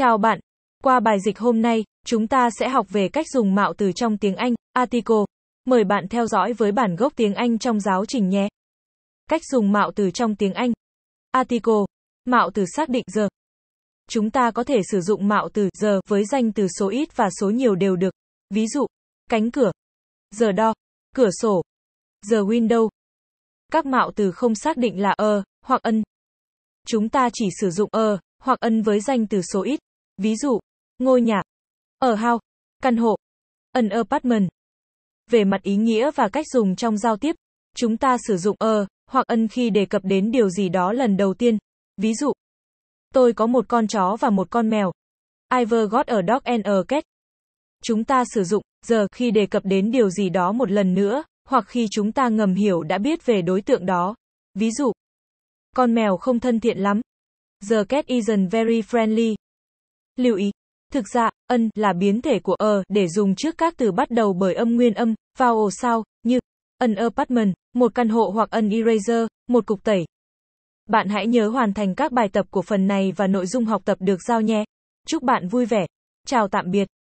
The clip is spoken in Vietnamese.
Chào bạn. Qua bài dịch hôm nay, chúng ta sẽ học về cách dùng mạo từ trong tiếng Anh, article. Mời bạn theo dõi với bản gốc tiếng Anh trong giáo trình nhé. Cách dùng mạo từ trong tiếng Anh. Article. Mạo từ xác định giờ. Chúng ta có thể sử dụng mạo từ giờ với danh từ số ít và số nhiều đều được. Ví dụ, cánh cửa, giờ đo, cửa sổ, giờ window. Các mạo từ không xác định là ơ, e hoặc ân. Chúng ta chỉ sử dụng ơ, e hoặc ân với danh từ số ít. Ví dụ, ngôi nhà, ở house, căn hộ, an apartment. Về mặt ý nghĩa và cách dùng trong giao tiếp, chúng ta sử dụng ơ er hoặc ân khi đề cập đến điều gì đó lần đầu tiên. Ví dụ, tôi có một con chó và một con mèo. I've got a dog and a cat. Chúng ta sử dụng giờ khi đề cập đến điều gì đó một lần nữa, hoặc khi chúng ta ngầm hiểu đã biết về đối tượng đó. Ví dụ, con mèo không thân thiện lắm. The cat isn't very friendly. Lưu ý, thực ra, ân là biến thể của ờ để dùng trước các từ bắt đầu bởi âm nguyên âm, vào ồ sao, như ân apartment, một căn hộ hoặc ân eraser, một cục tẩy. Bạn hãy nhớ hoàn thành các bài tập của phần này và nội dung học tập được giao nhé. Chúc bạn vui vẻ. Chào tạm biệt.